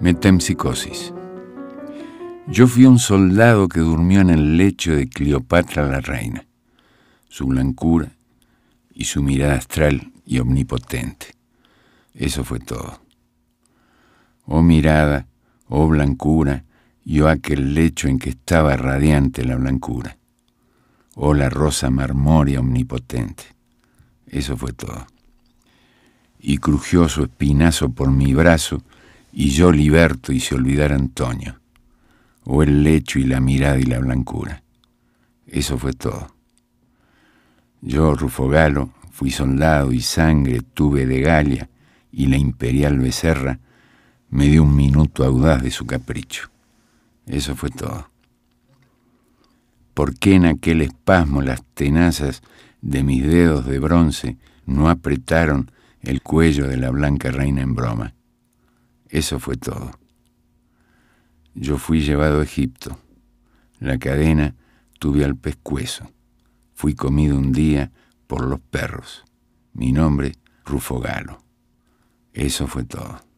Metempsicosis. Yo fui un soldado que durmió en el lecho de Cleopatra la reina, su blancura y su mirada astral y omnipotente. Eso fue todo. Oh mirada, oh blancura, y oh aquel lecho en que estaba radiante la blancura. Oh la rosa marmórea omnipotente. Eso fue todo. Y crujió su espinazo por mi brazo, y yo liberto y se olvidara Antonio, o el lecho y la mirada y la blancura. Eso fue todo. Yo, Rufo Galo, fui soldado y sangre tuve de Galia y la imperial becerra me dio un minuto audaz de su capricho. Eso fue todo. ¿Por qué en aquel espasmo las tenazas de mis dedos de bronce no apretaron el cuello de la blanca reina en broma? Eso fue todo. Yo fui llevado a Egipto. La cadena tuve al pescuezo. Fui comido un día por los perros. Mi nombre, Rufo Galo. Eso fue todo.